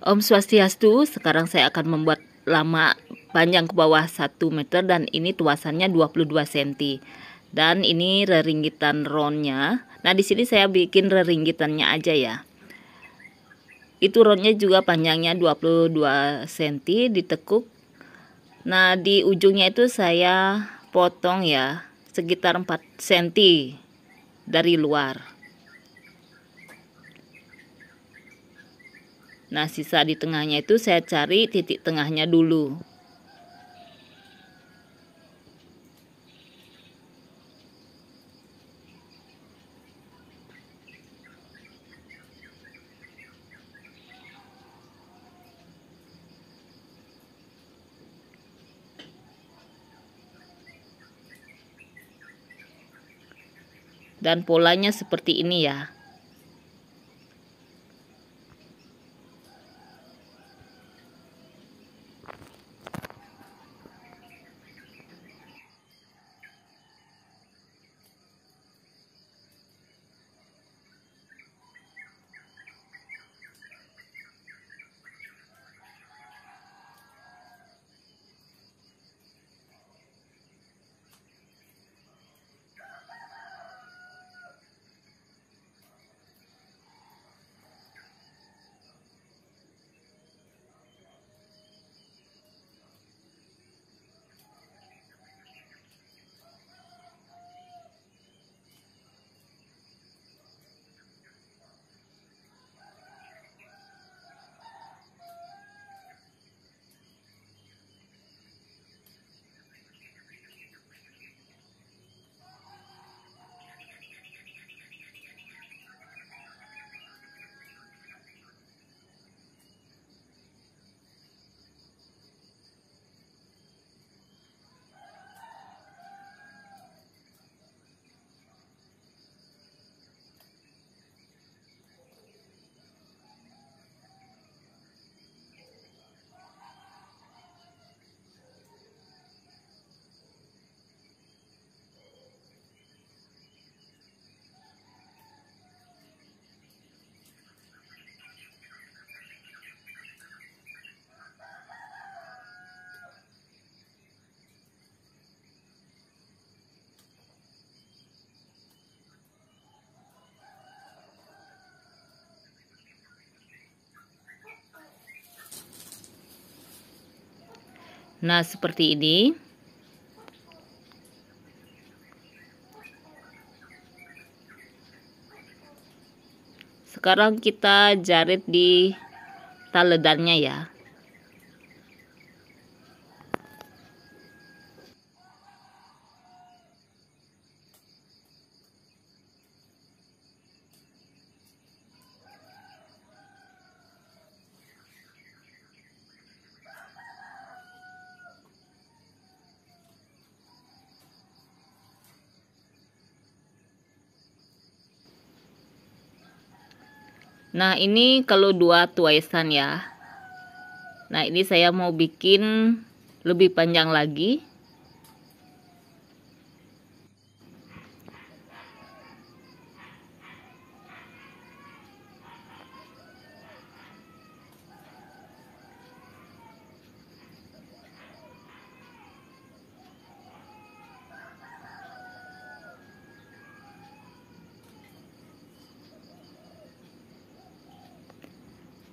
Om Swastiastu, sekarang saya akan membuat lama panjang ke bawah 1 meter dan ini tuasannya 22 cm. Dan ini reringgitan ronnya. Nah, di sini saya bikin reringgitannya aja ya. Itu ronnya juga panjangnya 22 cm ditekuk. Nah, di ujungnya itu saya potong ya sekitar 4 cm dari luar. Nah sisa di tengahnya itu saya cari titik tengahnya dulu dan polanya seperti ini ya Nah, seperti ini. Sekarang kita jarit di taledannya ya. Nah ini kalau dua tuaisan ya Nah ini saya mau bikin lebih panjang lagi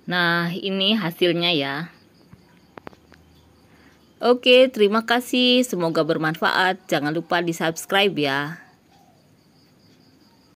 Nah, ini hasilnya ya. Oke, terima kasih. Semoga bermanfaat. Jangan lupa di-subscribe ya.